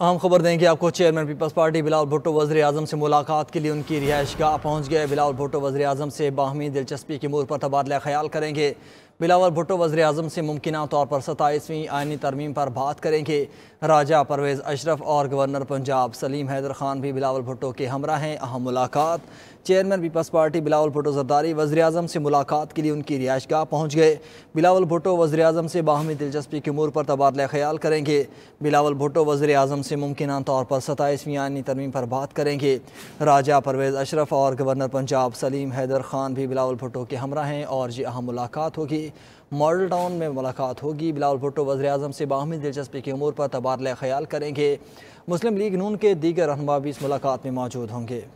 अहम खबर दें कि आपको chairman peoples party Bilal Bhutto वजी अजम से मुलाकात के लिए उनकी रिहाइश गाह पहुँच गए बिलाल भुट्टो वजी अजम से बाहमी दिलचस्पी के मूल पर तबादला ख्याल करेंगे बिलावल भुट्टो वजी अजम से मुमकिन तौर पर सताईसवीं आइनी तरमीम पर बात करेंगे राजा परवेज़ अशरफ और गवर्नर पंजाब सलीम हैदर खान भी बिलावल भुट्टो के हमरा हैं अहम मुलाकात chairman peoples party Bilawal Bhutto Zardari वजी अजम से मुलाकात के लिए उनकी रिहाइशगाह पहुँच गए बिलावल भुटो वजी अजम से बाहमी दिलचस्पी के उमूर पर तबादला ख्याल करेंगे बिलावल भुटो वजी अजम से मुमकिन तौर पर सताईसवीं आनी तरमीम पर बात करेंगे राजा परवेज़ अशरफ और गवर्नर पंजाब सलीम हैदर खान भी बिलावल भुटो के हमरा हैं और ये अहम मुलाकात होगी मॉडल टाउन में मुलाकात होगी बिलावल भुटो वजी अजम से बाहमी दिलचस्पी के अमूर पर तबादला ख्याल करेंगे मुस्लिम लीग नून के दीगर रहनमा भी इस मुलाकात में मौजूद होंगे